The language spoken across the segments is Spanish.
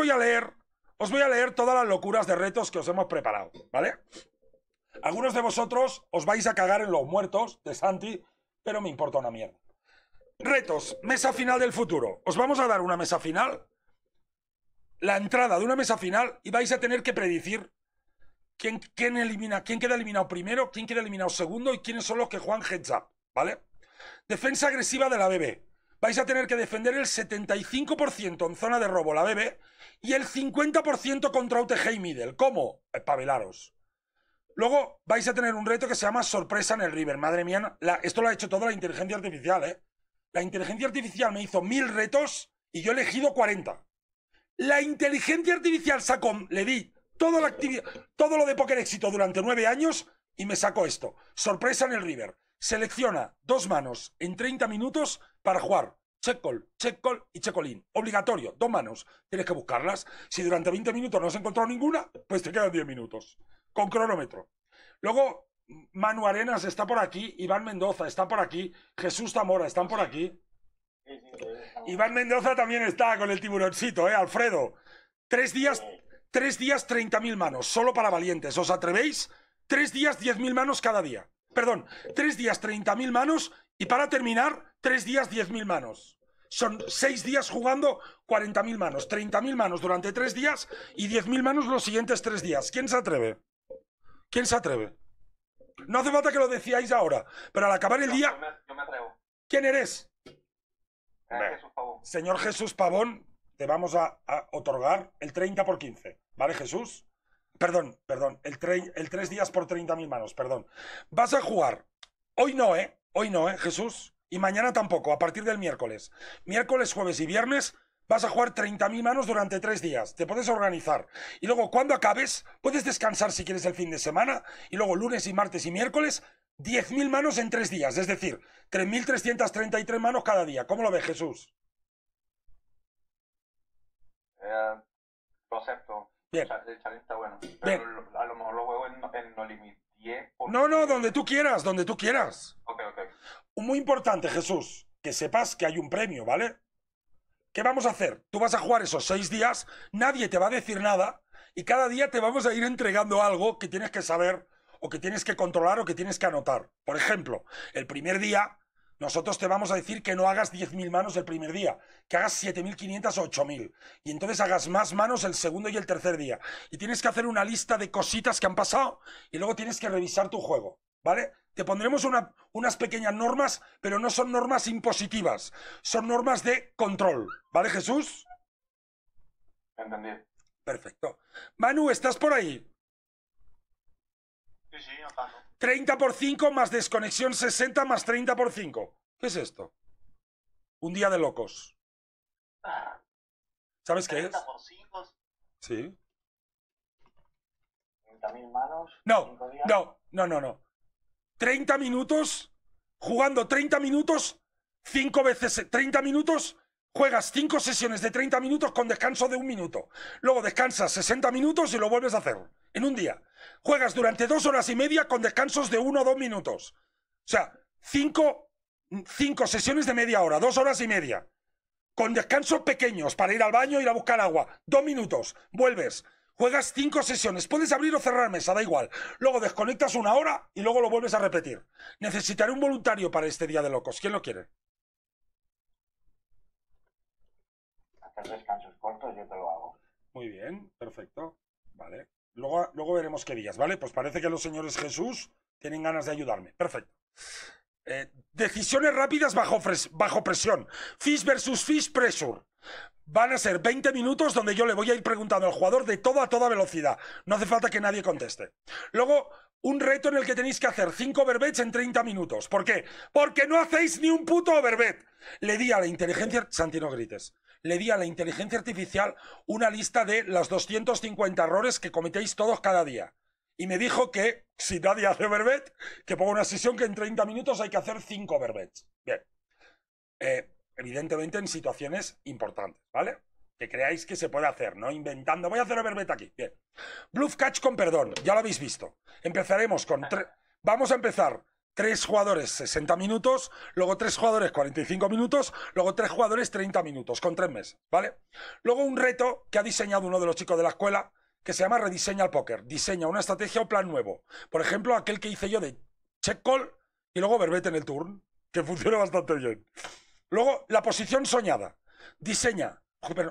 voy a leer, os voy a leer todas las locuras de retos que os hemos preparado, ¿vale? Algunos de vosotros os vais a cagar en los muertos de Santi, pero me importa una mierda. Retos, mesa final del futuro. Os vamos a dar una mesa final, la entrada de una mesa final, y vais a tener que predecir quién, quién elimina, quién queda eliminado primero, quién queda eliminado segundo y quiénes son los que juegan heads up, ¿vale? Defensa agresiva de la bebé vais a tener que defender el 75% en zona de robo la bebé y el 50% contra UTG y Middle. ¿Cómo? Espabelaros. Eh, Luego vais a tener un reto que se llama sorpresa en el River. Madre mía, esto lo ha hecho toda la inteligencia artificial, ¿eh? La inteligencia artificial me hizo mil retos y yo he elegido 40. La inteligencia artificial sacó, le di todo, todo lo de Poker Éxito durante nueve años y me sacó esto. Sorpresa en el River. Selecciona dos manos en 30 minutos para jugar. Checol, Checol y Checolín. Obligatorio, dos manos. Tienes que buscarlas. Si durante 20 minutos no has encontrado ninguna, pues te quedan 10 minutos. Con cronómetro. Luego, Manu Arenas está por aquí, Iván Mendoza está por aquí, Jesús Zamora están por aquí. Iván Mendoza también está con el tiburoncito, ¿eh? Alfredo. Tres días, tres días 30.000 manos, solo para valientes. ¿Os atrevéis? Tres días 10.000 manos cada día. Perdón, tres días 30.000 manos y para terminar, tres días, mil manos. Son seis días jugando mil manos, mil manos durante tres días y mil manos los siguientes tres días. ¿Quién se atreve? ¿Quién se atreve? No hace falta que lo decíais ahora, pero al acabar el día... Yo me, atrevo. ¿Quién eres? Eh, Señor Jesús Pavón, te vamos a, otorgar el 30 por 15. ¿Vale, Jesús? Perdón, perdón, el, el tres días por mil manos, perdón. Vas a jugar, hoy no, ¿eh? Hoy no, ¿eh, Jesús? Y mañana tampoco, a partir del miércoles. Miércoles, jueves y viernes vas a jugar 30.000 manos durante tres días. Te puedes organizar. Y luego, cuando acabes, puedes descansar si quieres el fin de semana. Y luego, lunes y martes y miércoles, 10.000 manos en tres días. Es decir, 3.333 manos cada día. ¿Cómo lo ves, Jesús? Eh, lo acepto. Bien. El bueno. Pero a lo mejor lo juego en, no limit. No, no, donde tú quieras, donde tú quieras. Muy importante, Jesús, que sepas que hay un premio, ¿vale? ¿Qué vamos a hacer? Tú vas a jugar esos seis días, nadie te va a decir nada y cada día te vamos a ir entregando algo que tienes que saber o que tienes que controlar o que tienes que anotar. Por ejemplo, el primer día nosotros te vamos a decir que no hagas 10.000 manos el primer día, que hagas 7.500 o 8.000. Y entonces hagas más manos el segundo y el tercer día. Y tienes que hacer una lista de cositas que han pasado y luego tienes que revisar tu juego, ¿vale? Te pondremos unas pequeñas normas, pero no son normas impositivas, son normas de control, ¿vale Jesús? Entendido. Perfecto. Manu, ¿estás por ahí? Sí, sí, 30 por 5 más desconexión 60 más 30 por 5. ¿Qué es esto? Un día de locos. ¿Sabes qué es? por 5. Sí. manos. No, no, no, no, no. 30 minutos jugando 30 minutos 5 veces 30 minutos Juegas cinco sesiones de 30 minutos con descanso de un minuto. Luego descansas 60 minutos y lo vuelves a hacer. En un día. Juegas durante dos horas y media con descansos de uno o dos minutos. O sea, cinco, cinco sesiones de media hora, dos horas y media. Con descansos pequeños para ir al baño, ir a buscar agua. Dos minutos. Vuelves. Juegas cinco sesiones. Puedes abrir o cerrar mesa, da igual. Luego desconectas una hora y luego lo vuelves a repetir. Necesitaré un voluntario para este día de locos. ¿Quién lo quiere? descansos cortos, yo te lo hago. Muy bien, perfecto. Vale. Luego, veremos qué días, ¿vale? Pues parece que los señores Jesús tienen ganas de ayudarme. Perfecto. Eh, decisiones rápidas bajo, presión. Fish versus Fish Pressure. Van a ser 20 minutos donde yo le voy a ir preguntando al jugador de todo a toda velocidad. No hace falta que nadie conteste. Luego, un reto en el que tenéis que hacer 5 overbets en 30 minutos. ¿Por qué? Porque no hacéis ni un puto overbet. Le di a la inteligencia... Santino grites le di a la inteligencia artificial una lista de los 250 errores que cometéis todos cada día. Y me dijo que si nadie hace verbet, que pongo una sesión que en 30 minutos hay que hacer 5 verbets. Bien. Eh, evidentemente en situaciones importantes, ¿vale? Que creáis que se puede hacer, no inventando. Voy a hacer verbet aquí. Bien. Bluff catch con perdón, ya lo habéis visto. Empezaremos con... Vamos a empezar tres jugadores 60 minutos, luego tres jugadores 45 minutos, luego tres jugadores 30 minutos, con tres meses, ¿vale? Luego un reto que ha diseñado uno de los chicos de la escuela, que se llama Rediseña el Póker. Diseña una estrategia o plan nuevo. Por ejemplo, aquel que hice yo de check call y luego verbete en el turn, que funciona bastante bien. Luego, la posición soñada. Diseña,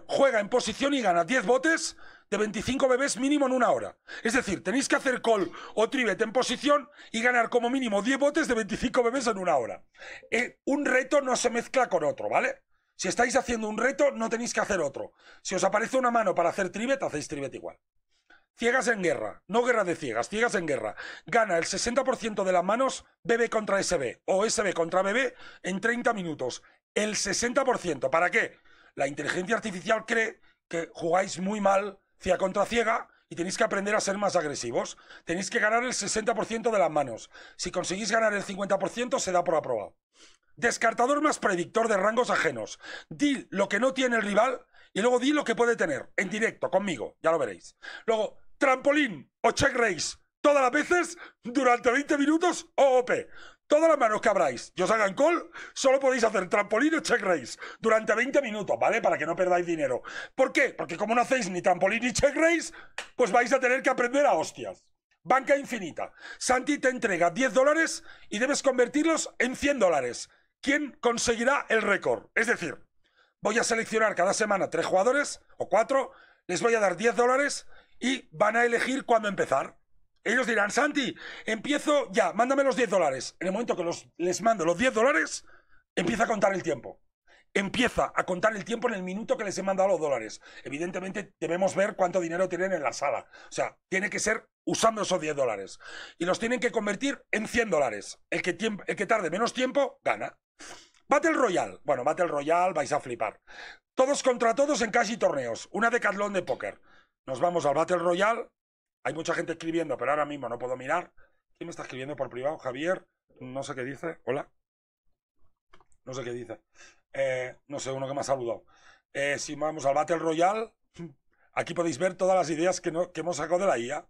juega en posición y gana 10 botes de 25 bebés mínimo en una hora. Es decir, tenéis que hacer call o tribet en posición y ganar como mínimo 10 botes de 25 bebés en una hora. Eh, un reto no se mezcla con otro, ¿vale? Si estáis haciendo un reto, no tenéis que hacer otro. Si os aparece una mano para hacer tribet, hacéis tribet igual. Ciegas en guerra, no guerra de ciegas, ciegas en guerra. Gana el 60% de las manos bebé contra SB o SB contra bebé en 30 minutos. El 60%. ¿Para qué? La inteligencia artificial cree que jugáis muy mal ciega contra ciega, y tenéis que aprender a ser más agresivos. Tenéis que ganar el 60% de las manos. Si conseguís ganar el 50%, se da por aprobado. Descartador más predictor de rangos ajenos. Di lo que no tiene el rival y luego di lo que puede tener, en directo, conmigo, ya lo veréis. Luego, trampolín o check race, todas las veces, durante 20 minutos o OP. Todas las manos que abráis Yo os hagan call, solo podéis hacer trampolín y check race durante 20 minutos, ¿vale? Para que no perdáis dinero. ¿Por qué? Porque como no hacéis ni trampolín ni check race, pues vais a tener que aprender a hostias. Banca Infinita. Santi te entrega 10 dólares y debes convertirlos en 100 dólares. ¿Quién conseguirá el récord? Es decir, voy a seleccionar cada semana tres jugadores o cuatro, les voy a dar 10 dólares y van a elegir cuándo empezar. Ellos dirán, Santi, empiezo ya, mándame los 10 dólares. En el momento que los, les mando los 10 dólares, empieza a contar el tiempo. Empieza a contar el tiempo en el minuto que les he mandado los dólares. Evidentemente, debemos ver cuánto dinero tienen en la sala. O sea, tiene que ser usando esos 10 dólares. Y los tienen que convertir en 100 dólares. El que, el que tarde menos tiempo, gana. Battle Royale. Bueno, Battle Royale vais a flipar. Todos contra todos en casi torneos. Una decatlón de póker. Nos vamos al Battle Royale hay mucha gente escribiendo, pero ahora mismo no puedo mirar. ¿Quién me está escribiendo por privado? Javier, no sé qué dice. Hola. No sé qué dice. Eh, no sé, uno que me ha saludado. Eh, si vamos al Battle Royale, aquí podéis ver todas las ideas que, que hemos sacado de la IA.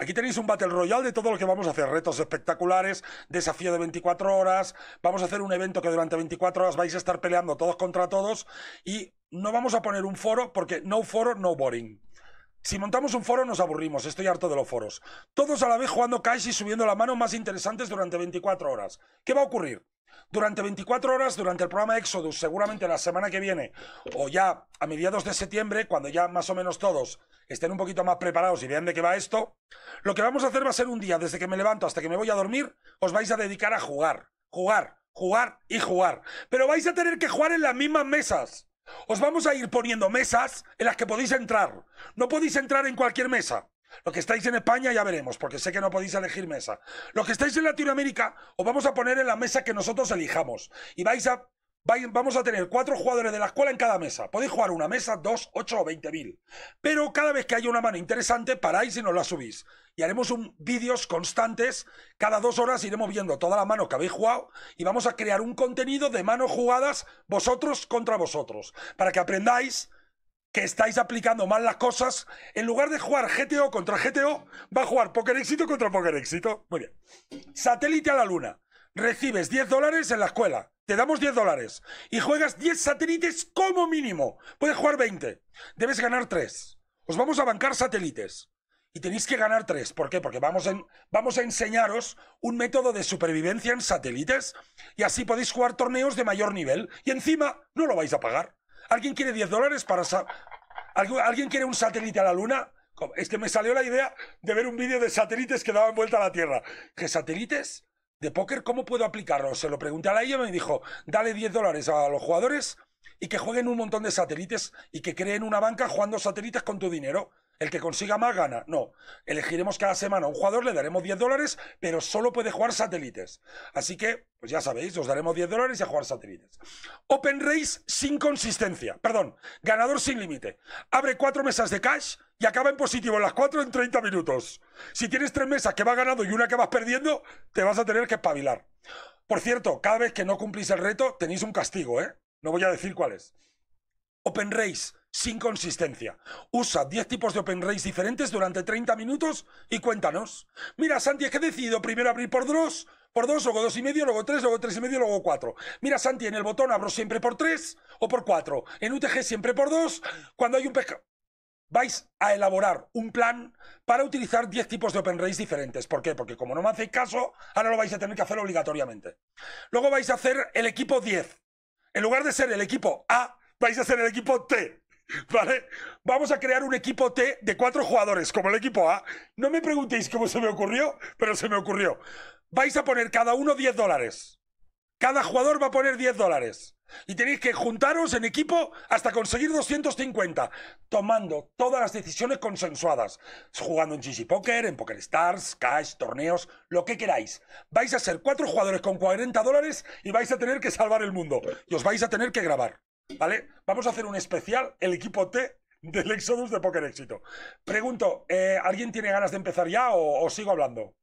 Aquí tenéis un Battle Royale de todo lo que vamos a hacer. Retos espectaculares, desafío de 24 horas. Vamos a hacer un evento que durante 24 horas vais a estar peleando todos contra todos. Y no vamos a poner un foro porque no foro, no boring. Si montamos un foro nos aburrimos, estoy harto de los foros. Todos a la vez jugando cash y subiendo la mano más interesantes durante 24 horas. ¿Qué va a ocurrir? Durante 24 horas, durante el programa Exodus, seguramente la semana que viene, o ya a mediados de septiembre, cuando ya más o menos todos estén un poquito más preparados y vean de qué va esto, lo que vamos a hacer va a ser un día, desde que me levanto hasta que me voy a dormir, os vais a dedicar a jugar, jugar, jugar y jugar. Pero vais a tener que jugar en las mismas mesas. Os vamos a ir poniendo mesas en las que podéis entrar. No podéis entrar en cualquier mesa. Los que estáis en España ya veremos, porque sé que no podéis elegir mesa. Los que estáis en Latinoamérica, os vamos a poner en la mesa que nosotros elijamos. Y vais a vamos a tener cuatro jugadores de la escuela en cada mesa. Podéis jugar una mesa, dos, ocho o veinte mil. Pero cada vez que haya una mano interesante, paráis y nos la subís. Y haremos un vídeos constantes. Cada dos horas iremos viendo toda la mano que habéis jugado y vamos a crear un contenido de manos jugadas vosotros contra vosotros. Para que aprendáis que estáis aplicando mal las cosas. En lugar de jugar GTO contra GTO, va a jugar Poker Éxito contra Poker Éxito. Muy bien. Satélite a la luna. Recibes 10 dólares en la escuela. Te damos 10 dólares y juegas 10 satélites como mínimo. Puedes jugar 20. Debes ganar 3. Os vamos a bancar satélites. Y tenéis que ganar 3. ¿Por qué? Porque vamos, a enseñaros un método de supervivencia en satélites y así podéis jugar torneos de mayor nivel. Y encima no lo vais a pagar. ¿Alguien quiere 10 dólares para... ¿Alguien quiere un satélite a la luna? Es que me salió la idea de ver un vídeo de satélites que daban vuelta a la Tierra. ¿Qué satélites? de póker, ¿cómo puedo aplicarlo? Se lo pregunté a la ella y me dijo, dale 10 dólares a los jugadores y que jueguen un montón de satélites y que creen una banca jugando satélites con tu dinero. El que consiga más gana. No. Elegiremos cada semana a un jugador, le daremos 10 dólares, pero solo puede jugar satélites. Así que, pues ya sabéis, os daremos 10 dólares y a jugar satélites. Open Race sin consistencia. Perdón, ganador sin límite. Abre cuatro mesas de cash y acaba en positivo en las cuatro en 30 minutos. Si tienes tres mesas que vas ganando y una que vas perdiendo, te vas a tener que espabilar. Por cierto, cada vez que no cumplís el reto, tenéis un castigo, ¿eh? No voy a decir cuál es. Open Race sin consistencia. Usa 10 tipos de open race diferentes durante 30 minutos y cuéntanos. Mira, Santi, es que he decidido primero abrir por dos, por dos, luego dos y medio, luego tres, luego tres y medio, luego cuatro. Mira, Santi, en el botón abro siempre por tres o por cuatro. En UTG siempre por dos. Cuando hay un pescado vais a elaborar un plan para utilizar 10 tipos de open race diferentes. ¿Por qué? Porque como no me hacéis caso, ahora lo vais a tener que hacer obligatoriamente. Luego vais a hacer el equipo 10. En lugar de ser el equipo A, vais a ser el equipo T. ¿Vale? Vamos a crear un equipo T de cuatro jugadores, como el equipo A. No me preguntéis cómo se me ocurrió, pero se me ocurrió. Vais a poner cada uno 10 dólares. Cada jugador va a poner 10 dólares. Y tenéis que juntaros en equipo hasta conseguir 250, tomando todas las decisiones consensuadas, jugando en GG Poker, en Poker Stars, Cash, torneos, lo que queráis. Vais a ser cuatro jugadores con 40 dólares y vais a tener que salvar el mundo. Y os vais a tener que grabar. ¿Vale? Vamos a hacer un especial, el equipo T del Exodus de Poker Éxito. Pregunto, eh, ¿alguien tiene ganas de empezar ya o, sigo hablando?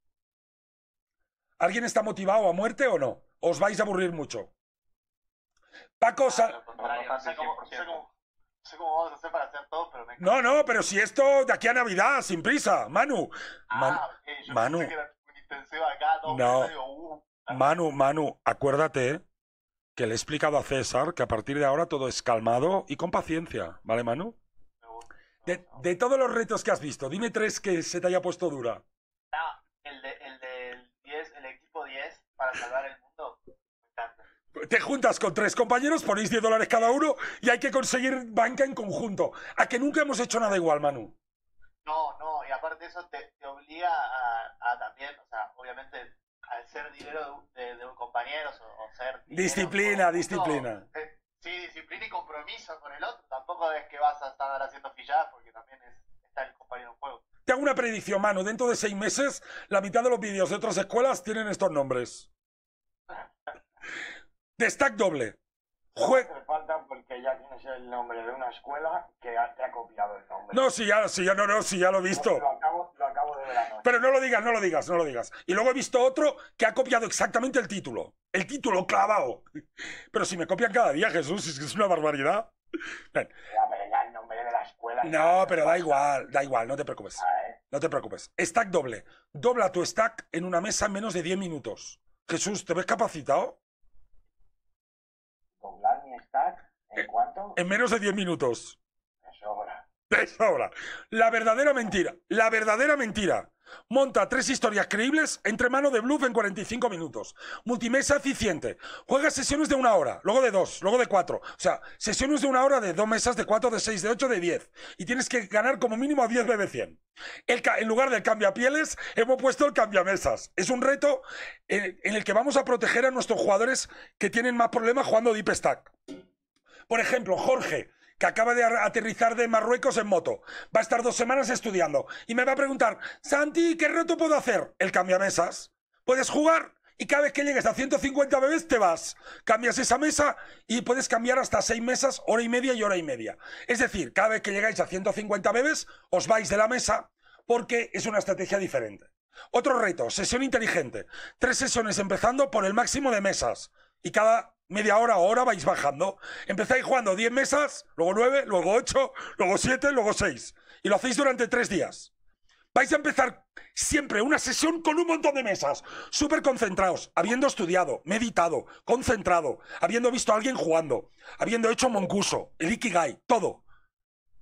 ¿Alguien está motivado a muerte o no? Os vais a aburrir mucho. Paco, ah, sal... Pues no, no, pero si esto de aquí a Navidad, sin prisa, Manu. Ah, Manu. No. Uh, Manu, Manu, acuérdate, que le he explicado a César que a partir de ahora todo es calmado y con paciencia, ¿vale, Manu? De, todos los retos que has visto, dime tres que se te haya puesto dura. Ah, el, del 10, el equipo 10 para salvar el mundo. Te juntas con tres compañeros, ponéis 10 dólares cada uno y hay que conseguir banca en conjunto. A que nunca hemos hecho nada igual, Manu. No, no, y aparte eso te, obliga a, a, también, o sea, obviamente al ser dinero de, de, compañero o, ser... Disciplina, disciplina. Eh, sí, disciplina y compromiso con el otro. Tampoco es que vas a estar haciendo filladas porque también está el compañero en juego. Te hago una predicción, mano. Dentro de seis meses, la mitad de los vídeos de otras escuelas tienen estos nombres. Destac doble. Jue falta porque ya tienes el nombre de una escuela que te ha copiado el nombre. No, sí, ya, sí, ya, no, no, sí, ya lo he visto. acabo pero no lo digas, no lo digas, no lo digas. Y luego he visto otro que ha copiado exactamente el título. El título clavado. Pero si me copian cada día, Jesús, es que es una barbaridad. No, pero da igual, da igual, no te preocupes. No te preocupes. Stack doble. Dobla tu stack en una mesa en menos de 10 minutos. Jesús, ¿te ves capacitado? ¿Doblar mi stack? ¿En eh, cuánto? En menos de 10 minutos. De La verdadera mentira. La verdadera mentira. Monta tres historias creíbles entre mano de bluff en 45 minutos. Multimesa eficiente. Juega sesiones de una hora, luego de dos, luego de cuatro. O sea, sesiones de una hora de dos mesas, de cuatro, de seis, de ocho, de diez. Y tienes que ganar como mínimo a 10 BB100. en lugar del cambio a pieles, hemos puesto el cambio mesas. Es un reto en, eh, en el que vamos a proteger a nuestros jugadores que tienen más problemas jugando Deep Stack. Por ejemplo, Jorge, que acaba de aterrizar de Marruecos en moto. Va a estar dos semanas estudiando y me va a preguntar, Santi, ¿qué reto puedo hacer? El mesas. ¿Puedes jugar? Y cada vez que llegues a 150 bebés te vas. Cambias esa mesa y puedes cambiar hasta seis mesas, hora y media y hora y media. Es decir, cada vez que llegáis a 150 bebés, os vais de la mesa porque es una estrategia diferente. Otro reto, sesión inteligente. Tres sesiones empezando por el máximo de mesas. Y cada media hora, hora vais bajando. Empezáis jugando 10 mesas, luego 9, luego 8, luego 7, luego 6. Y lo hacéis durante 3 días. Vais a empezar siempre una sesión con un montón de mesas, súper concentrados, habiendo estudiado, meditado, concentrado, habiendo visto a alguien jugando, habiendo hecho Moncuso, el Ikigai, todo.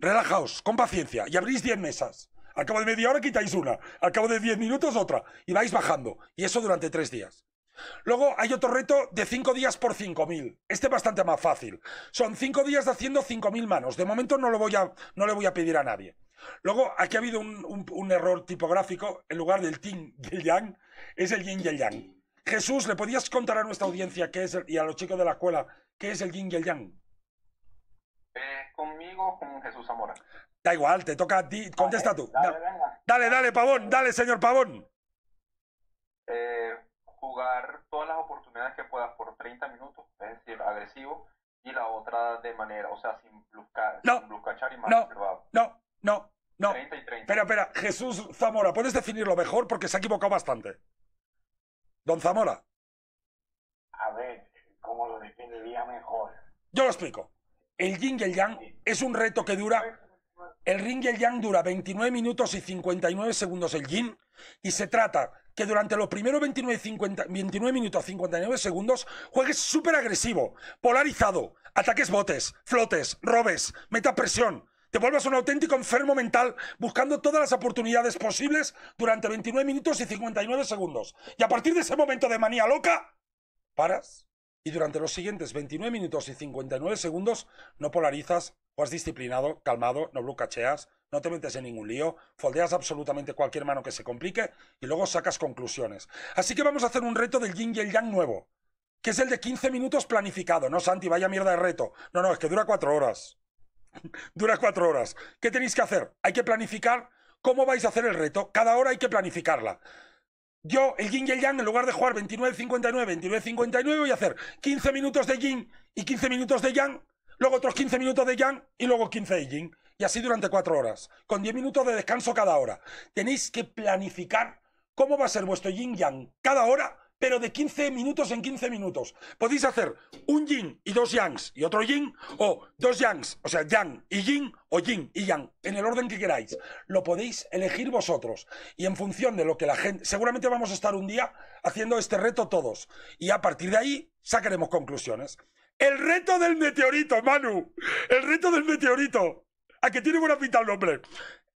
Relajaos, con paciencia, y abrís 10 mesas. Al cabo de media hora quitáis una, al cabo de 10 minutos otra, y vais bajando, y eso durante 3 días. Luego hay otro reto de 5 días por 5.000. Este es bastante más fácil. Son 5 días haciendo 5.000 manos. De momento no, lo voy a, no le voy a pedir a nadie. Luego, aquí ha habido un, error tipográfico. En lugar del Ting y yang, es el yin y yang. Jesús, ¿le podías contar a nuestra audiencia es el, y a los chicos de la escuela qué es el yin y yang? Eh, conmigo, con Jesús Zamora. Da igual, te toca a ti. Contesta tú. Dale, dale, dale, dale, Pavón. Dale, señor Pavón. Eh, jugar todas las oportunidades que puedas por 30 minutos, es decir, agresivo, y la otra de manera, o sea, sin buscar no, sin y más no, No, no, no. Espera, Jesús Zamora, ¿puedes definirlo mejor? Porque se ha equivocado bastante. Don Zamora. A ver, ¿cómo lo definiría mejor? Yo lo explico. El yin y el yang es un reto que dura... El ring y el yang dura 29 minutos y 59 segundos el yin y se trata que durante los primeros 29, minutos 29 59 segundos juegues súper agresivo, polarizado, ataques botes, flotes, robes, meta presión. Te vuelvas un auténtico enfermo mental buscando todas las oportunidades posibles durante 29 minutos y 59 segundos. Y a partir de ese momento de manía loca, paras y durante los siguientes 29 minutos y 59 segundos no polarizas, o has disciplinado, calmado, no cacheas, no te metes en ningún lío, foldeas absolutamente cualquier mano que se complique y luego sacas conclusiones. Así que vamos a hacer un reto del yin y el yang nuevo, que es el de 15 minutos planificado. No, Santi, vaya mierda de reto. No, no, es que dura cuatro horas. dura cuatro horas. ¿Qué tenéis que hacer? Hay que planificar cómo vais a hacer el reto. Cada hora hay que planificarla. Yo, el yin y el yang, en lugar de jugar 29-59, 29-59, voy a hacer 15 minutos de yin y 15 minutos de yang, luego otros 15 minutos de yang y luego 15 de yin y así durante cuatro horas, con diez minutos de descanso cada hora. Tenéis que planificar cómo va a ser vuestro yin yang cada hora, pero de 15 minutos en 15 minutos. Podéis hacer un yin y dos yangs y otro yin, o dos yangs, o sea, yang y yin, o yin y yang, en el orden que queráis. Lo podéis elegir vosotros. Y en función de lo que la gente. Seguramente vamos a estar un día haciendo este reto todos. Y a partir de ahí sacaremos conclusiones. El reto del meteorito, Manu. El reto del meteorito a ah, que tiene buena pinta el nombre.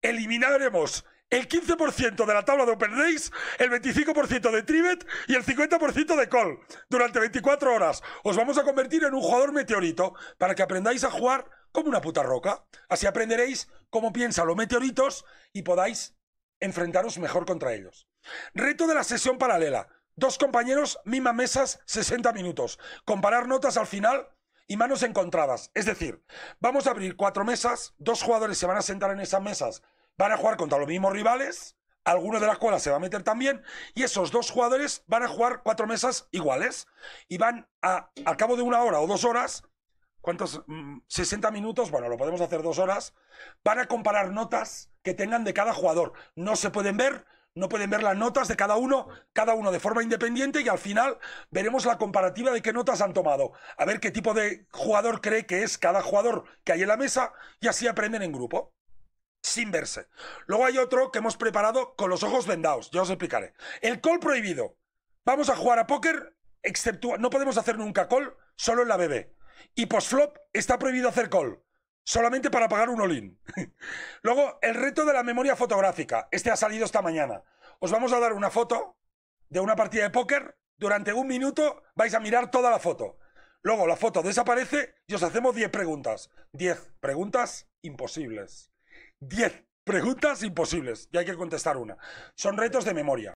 Eliminaremos el 15% de la tabla de Open Days, el 25% de Trivet y el 50% de Call. Durante 24 horas os vamos a convertir en un jugador meteorito para que aprendáis a jugar como una puta roca. Así aprenderéis cómo piensan los meteoritos y podáis enfrentaros mejor contra ellos. Reto de la sesión paralela. Dos compañeros, misma mesas, 60 minutos. Comparar notas al final y manos encontradas. Es decir, vamos a abrir cuatro mesas, dos jugadores se van a sentar en esas mesas, van a jugar contra los mismos rivales, alguno de las cuales se va a meter también, y esos dos jugadores van a jugar cuatro mesas iguales y van a, al cabo de una hora o dos horas, ¿cuántos? 60 mm, minutos, bueno, lo podemos hacer dos horas, van a comparar notas que tengan de cada jugador. No se pueden ver, no pueden ver las notas de cada uno, cada uno de forma independiente y al final veremos la comparativa de qué notas han tomado. A ver qué tipo de jugador cree que es cada jugador que hay en la mesa y así aprenden en grupo. Sin verse. Luego hay otro que hemos preparado con los ojos vendados. Ya os explicaré. El call prohibido. Vamos a jugar a póker, excepto no podemos hacer nunca call, solo en la BB. Y postflop está prohibido hacer call solamente para pagar un olín. Luego, el reto de la memoria fotográfica. Este ha salido esta mañana. Os vamos a dar una foto de una partida de póker. Durante un minuto vais a mirar toda la foto. Luego la foto desaparece y os hacemos 10 preguntas. 10 preguntas imposibles. 10 preguntas imposibles. Y hay que contestar una. Son retos de memoria.